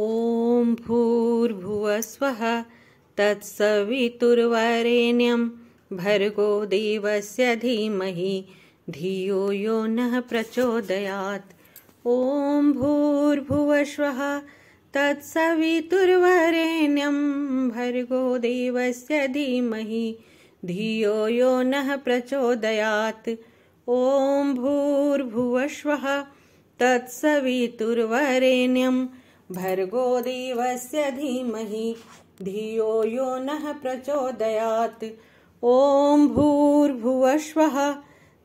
ॐ भूर्भुवस्वः तत्सवितुर्वरेण्यं भर्गो देवस्य धीमहि धियो यो नः प्रचोदयात् ॐ भूर्भुवस्वः तत्सवितुर्वरेण्यं भर्गो देवस्य धीमहि धियो यो नः प्रचोदयात् ॐ भूर्भुवस्वः तत्सवितुर्वरेण्यं भर्गो देवस्य धीमहि धियो यो नः प्रचोदयात् ॐ भूर्भुवश्वः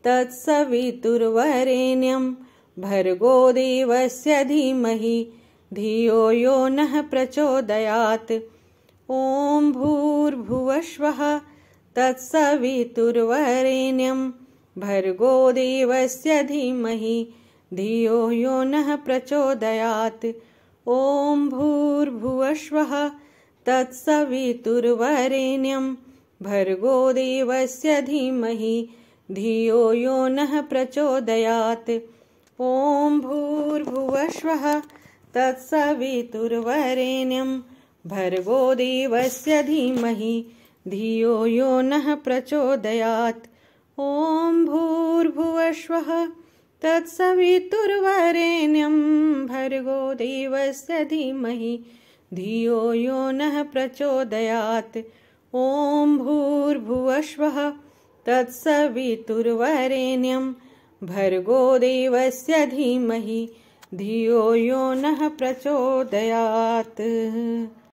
तत्सवितुर्वरेण्यं भर्गो देवस्य धीमहि धियो यो नः प्रचोदयात् ॐ भूर्भुवश्वः तत्सवितुर्वरेण्यं भर्गो देवस्य धीमहि धियो यो नः प्रचोदयात् ॐ भूर्भुवश्वः तत्सवितुर्वरेण्यं भर्गो देवस्य धीमहि धियो यो नः प्रचोदयात् ॐ भूर्भुवश्वः तत्सवितुर्वरेण्यं भर्गो देवस्य धीमहि धियो यो नः प्रचोदयात् ॐ भूर्भुवश्वः तत्सवितुर्वरे भर्गो देवस्य धीमहि धियो यो नः प्रचोदयात् ॐ भूर्भुवश्वः तत्सवितुर्वरेण्यं भर्गो देवस्य धीमहि धियो यो नः प्रचोदयात्